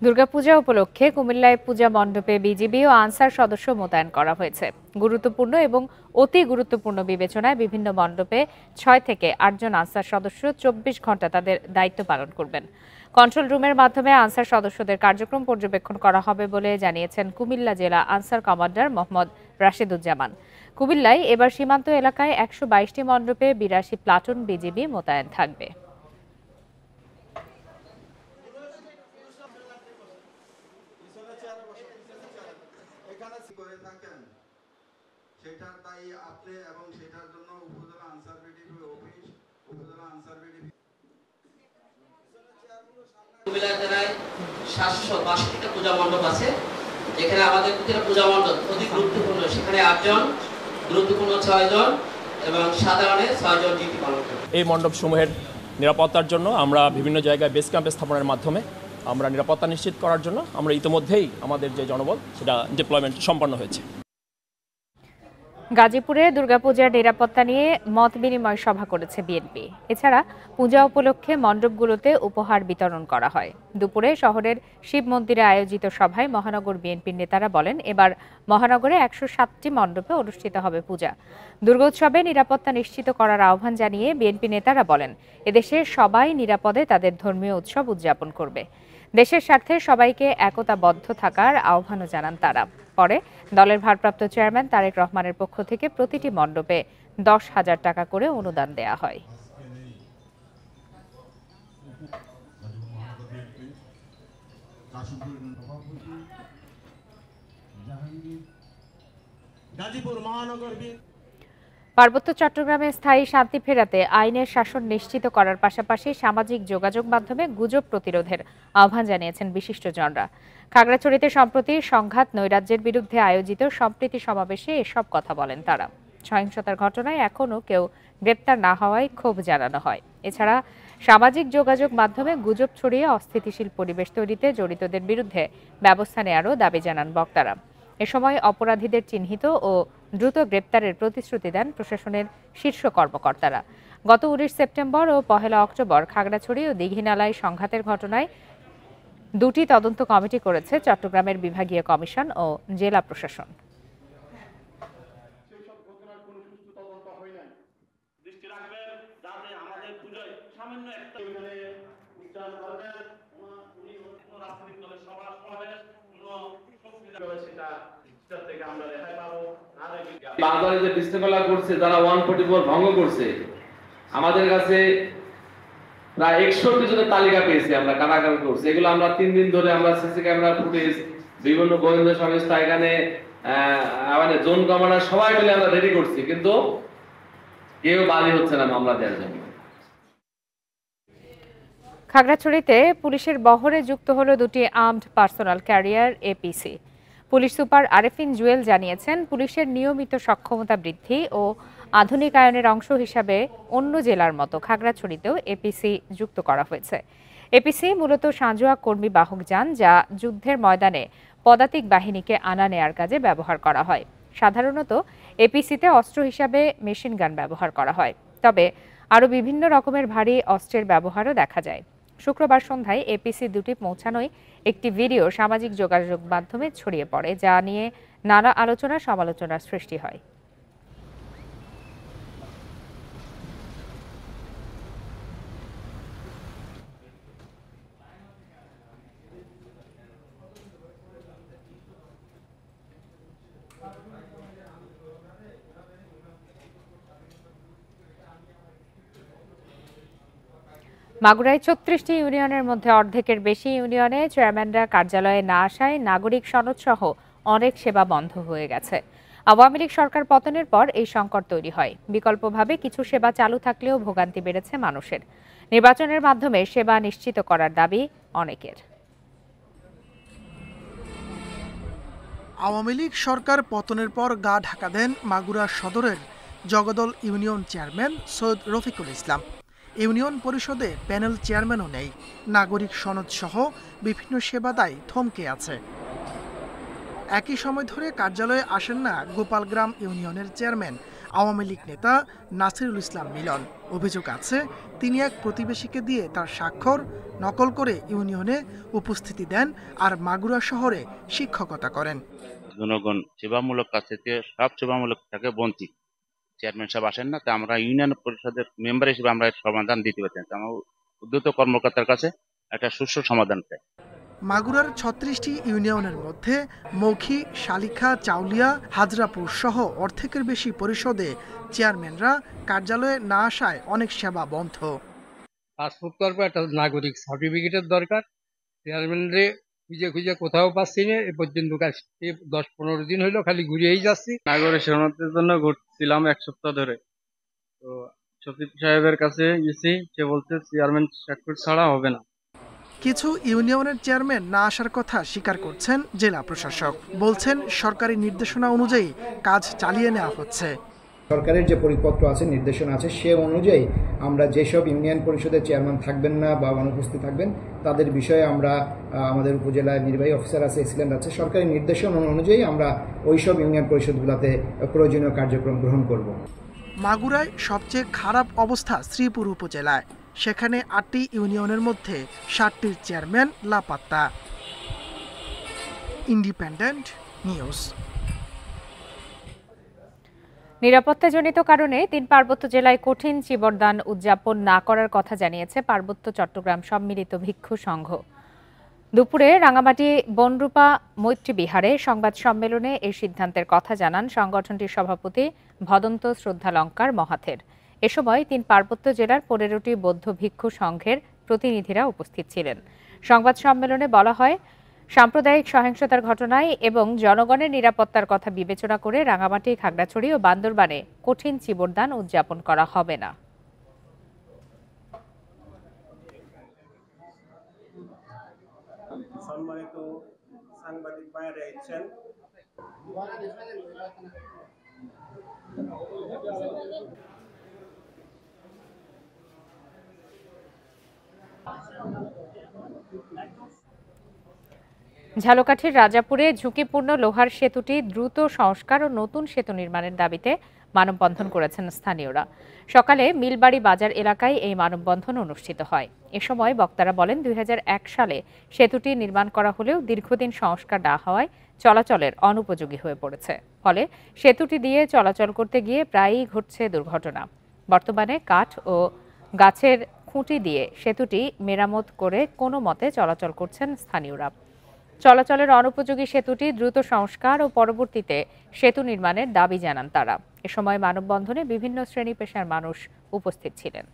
দুর্গাপূজা উপলক্ষে কুমিল্লায় পূজা মণ্ডপে বিজিবি ও আনসার সদস্য মোতায়েন করা হয়েছে গুরুত্বপূর্ণ এবং অতি গুরুত্বপূর্ণ বিবেচনায় বিভিন্ন মণ্ডপে ছয় থেকে আটজন আনসার সদস্য চব্বিশ ঘন্টা তাদের দায়িত্ব পালন করবেন কন্ট্রোল রুমের মাধ্যমে আনসার সদস্যদের কার্যক্রম পর্যবেক্ষণ করা হবে বলে জানিয়েছেন কুমিল্লা জেলা আনসার কমান্ডার মোহাম্মদ রাশিদুজ্জামান কুমিল্লায় এবার সীমান্ত এলাকায় একশো বাইশটি মণ্ডপে বিরাশি প্লাটুন বিজিবি মোতায়েন থাকবে
যেখানে আমাদের প্রতিটা পূজা অতি গুরুত্বপূর্ণ সেখানে আটজন গুরুত্বপূর্ণ ছয়জন এবং ছয়জন ডিউটি পালন এই মণ্ডপ সমূহের নিরাপত্তার জন্য আমরা বিভিন্ন জায়গায় বেস ক্যাম্প স্থাপনের মাধ্যমে আমরা নিরাপত্তা নিশ্চিত করার জন্য আমরা ইতিমধ্যেই আমাদের যে জনবল সেটা ডিপ্লয়মেন্ট সম্পন্ন হয়েছে
গাজীপুরে দুর্গাপূজার নিরাপত্তা নিয়ে মত বিনিময় সভা করেছে বিএনপি এছাড়া পূজা উপলক্ষে মণ্ডপগুলোতে উপহার বিতরণ করা হয় দুপুরে শহরের শিব মন্দিরে আয়োজিত সভায় মহানগর বিএনপির নেতারা বলেন এবার মহানগরে একশো সাতটি মণ্ডপে অনুষ্ঠিত হবে পূজা দুর্গোৎসবে নিরাপত্তা নিশ্চিত করার আহ্বান জানিয়ে বিএনপি নেতারা বলেন এদেশে সবাই নিরাপদে তাদের ধর্মীয় উৎসব উদযাপন করবে দেশের স্বার্থে সবাইকে একতাবদ্ধ থাকার আহ্বানও জানান তারা পরে দলের ভারপ্রাপ্ত চেয়ারম্যান তারেক রহমানের পক্ষ থেকে প্রতিটি মণ্ডপে দশ হাজার টাকা করে অনুদান দেয়া হয় পার্বত্য চট্টগ্রামে স্থায়ী শান্তি ফেরাতে আইনের শাসন নিশ্চিত করার পাশাপাশি সামাজিক যোগাযোগ মাধ্যমে গুজব প্রতিরোধের আহ্বান জানিয়েছেন বিশিষ্টজনরা খাগড়াছড়িতে সম্প্রতি সংঘাত নৈরাজ্যের বিরুদ্ধে আয়োজিত সম্প্রীতি সমাবেশে এসব কথা বলেন তারা সহিংসতার ঘটনায় এখনও কেউ গ্রেপ্তার না হওয়ায় ক্ষোভ জানানো হয় এছাড়া সামাজিক যোগাযোগ মাধ্যমে গুজব ছড়িয়ে অস্থিতিশীল পরিবেশ তৈরিতে জড়িতদের বিরুদ্ধে ব্যবস্থা নেয়ারও দাবি জানান বক্তারা এ সময় অপরাধীদের চিহ্নিত ও দ্রুত গ্রেপ্তারের প্রতিশ্রুতি দেন প্রশাসনের শীর্ষ কর্মকর্তারা গত উনিশ সেপ্টেম্বর ও পহেলা অক্টোবর খাগড়াছড়ি ও দীঘিনালায় সংঘাতের ঘটনায় দুটি তদন্ত কমিটি করেছে চট্টগ্রামের বিভাগীয় কমিশন ও জেলা প্রশাসন
বাংলাদেশে বিশৃঙ্খলা করছে
যারা ওয়ান ফোর্টি ফোর ভঙ্গ করছে আমাদের কাছে প্রায় একষট্টি জনের তালিকা পেয়েছি আমরা কারাগার করছি এগুলো আমরা তিন দিন ধরে আমরা সিসি ক্যামেরা ফুটেজ বিভিন্ন
গোয়েন্দা সংস্থা এখানে মানে জোন কমান্ডার সবাই মিলে আমরা রেডি করছি কিন্তু কেউ বাদী হচ্ছে না মামলা দেওয়ার জন্য
খাগড়াছড়িতে পুলিশের বহরে যুক্ত হলো দুটি armed personnel carrier APC police super Arefin Jewel জানিয়েছেন পুলিশের নিয়মিত সক্ষমতা বৃদ্ধি ও আধুনিকায়নের অংশ হিসাবে অন্য জেলার মতো খাগড়াছড়িতেও এপিসি যুক্ত করা হয়েছে এপিসি মূলত সাঁজোয়া কর্মী বাহক যান যা যুদ্ধের ময়দানে পদাতিক বাহিনীকে আনা নেয়ার কাজে ব্যবহার করা হয় সাধারণত এপিসিতে অস্ত্র হিসাবে মেশিন গান ব্যবহার করা হয় তবে আরও বিভিন্ন রকমের ভারী অস্ত্রের ব্যবহারও দেখা যায় শুক্রবার সন্ধ্যায় এপিসি দুটি পৌঁছানোয় একটি ভিডিও সামাজিক যোগাযোগ মাধ্যমে ছড়িয়ে পড়ে যা নিয়ে নানা আলোচনা সমালোচনার সৃষ্টি হয় মাগুরায় ছত্রিশটি ইউনিয়নের মধ্যে অর্ধেকের বেশি ইউনিয়নে চেয়ারম্যানরা কার্যালয়ে না আসায় নাগরিক সনদ সহ অনেক সেবা বন্ধ হয়ে গেছে আওয়ামী লীগ সরকার পতনের পর এই সংকট তৈরি হয় বিকল্পভাবে কিছু সেবা চালু থাকলেও ভোগান্তি বেড়েছে মানুষের নির্বাচনের মাধ্যমে সেবা নিশ্চিত করার দাবি অনেকের
আওয়ামী লীগ সরকার পতনের পর গা ঢাকা দেন মাগুরা সদরের Jagdal union chairman Syed Rafiqul Islam union পরিষদে প্যানেল চেয়ারম্যানও নেই নাগরিক সনদ সহ বিভিন্ন সেবা দায় থমকে আছে একই সময় ধরে কার্যালয়ে আসেন না গোপালগ্রাম ইউনিয়নের চেয়ারম্যান আওয়ামী লীগ নেতা নাসিরুল ইসলাম মিলন অভিযোগ আছে তিনি এক প্রতিবেশীকে দিয়ে তার স্বাক্ষর নকল করে ইউনিয়নে উপস্থিতি দেন আর মাগুরা শহরে শিক্ষকতা করেন
জনগণ সেবামূলক কাজ থেকে সব সেবামূলক থাকে বঞ্চিত চেয়ারম্যান সাহেব আসেন না তা আমরা ইউনিয়ন পরিষদের মেম্বার হিসেবে আমরা সমাধান দিতে পারছি না আমরা উদ্যত কর্মকর্তার কাছে একটা সুষ্ঠু সমাধান চাই
মাগুরার ছত্রিশটি ইউনিয়নের মধ্যে মৌখি শালিখা চাউলিয়া হাজরাপুর সহ অর্ধেকের বেশি পরিষদে চেয়ারম্যানরা কার্যালয়ে না আসায় অনেক সেবা বন্ধ
পাসপোর্ট দরকার একটা নাগরিক সার্টিফিকেটের দরকার চেয়ারম্যানরে খুঁজে খুঁজে কোথাও পাচ্ছি না এ পর্যন্ত দশ পনেরো দিন হলো খালি ঘুরিয়েই যাচ্ছি নাগরের শরণার্থীর জন্য ঘুরছিলাম এক সপ্তাহ ধরে তো সচিব সাহেবের কাছে গেছি সে বলছে চেয়ারম্যান স্বাক্ষর ছাড়া হবে না
কিছু ইউনিয়নের চেয়ারম্যান না আসার কথা স্বীকার করছেন জেলা প্রশাসক বলছেন সরকারি নির্দেশনা অনুযায়ী কাজ চালিয়ে নেওয়া হচ্ছে সরকারের যে পরিপত্র আছে নির্দেশনা আছে সে অনুযায়ী আমরা যেসব ইউনিয়ন পরিষদের চেয়ারম্যান থাকবেন না বা অনুপস্থিত থাকবেন তাদের বিষয়ে আমরা আমাদের উপজেলায় নির্বাহী অফিসার আছে এক্সিলেন্ট আছে সরকারি নির্দেশনা অনুযায়ী আমরা ওইসব ইউনিয়ন পরিষদগুলোতে প্রয়োজনীয় কার্যক্রম গ্রহণ করব মাগুরায় সবচেয়ে খারাপ অবস্থা শ্রীপুর উপজেলায় সেখানে আটটি ইউনিয়নের মধ্যে ষাটটির চেয়ারম্যান লাপাত্তা ইন্ডিপেন্ডেন্ট নিউজ
নিরাপত্তাজনিত কারণে তিন পার্বত্য জেলায় কঠিন চিবরদান উদযাপন না করার কথা জানিয়েছে পার্বত্য চট্টগ্রাম সম্মিলিত ভিক্ষু সংঘ দুপুরে রাঙামাটি বনরূপা মৈত্রী বিহারে সংবাদ সম্মেলনে এই সিদ্ধান্তের কথা জানান সংগঠনটির সভাপতি ভদন্ত শ্রদ্ধালঙ্কার মহাথের এ সময় তিন পার্বত্য জেলার পনেরোটি বৌদ্ধ ভিক্ষু সংঘের প্রতিনিধিরা উপস্থিত ছিলেন সংবাদ সম্মেলনে বলা হয় সাম্প্রদায়িক সহিংসতার ঘটনায় এবং জনগণের নিরাপত্তার কথা বিবেচনা করে রাঙামাটি খাগড়াছড়ি ও বান্দরবানে কঠিন চিবরদান উদযাপন করা হবে না Thank you. ঝালকাঠির রাজাপুরে ঝুঁকিপূর্ণ লোহার সেতুটি দ্রুত সংস্কার ও নতুন সেতু নির্মাণের দাবিতে মানববন্ধন করেছেন স্থানীয়রা সকালে মিলবাড়ি বাজার এলাকায় এই মানববন্ধন অনুষ্ঠিত হয় এ সময় বক্তারা বলেন দুই সালে সেতুটি নির্মাণ করা হলেও দীর্ঘদিন সংস্কার না হওয়ায় চলাচলের অনুপযোগী হয়ে পড়েছে ফলে সেতুটি দিয়ে চলাচল করতে গিয়ে প্রায়ই ঘটছে দুর্ঘটনা বর্তমানে কাঠ ও গাছের খুঁটি দিয়ে সেতুটি মেরামত করে কোনো মতে চলাচল করছেন স্থানীয়রা চলাচলের অনুপযোগী সেতুটি দ্রুত সংস্কার ও পরবর্তীতে সেতু নির্মাণের দাবি জানান তারা এ সময় মানববন্ধনে বিভিন্ন শ্রেণী পেশার মানুষ উপস্থিত ছিলেন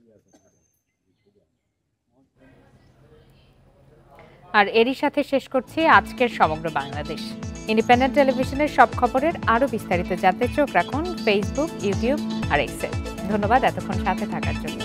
you. আর এরই সাথে শেষ করছি আজকের সমগ্র বাংলাদেশ ইন্ডিপেন্ডেন্ট টেলিভিশনের সব খবরের আরও বিস্তারিত জানতে চোখ রাখুন ফেসবুক ইউটিউব আর এক্সেল ধন্যবাদ এতক্ষণ সাথে থাকার জন্য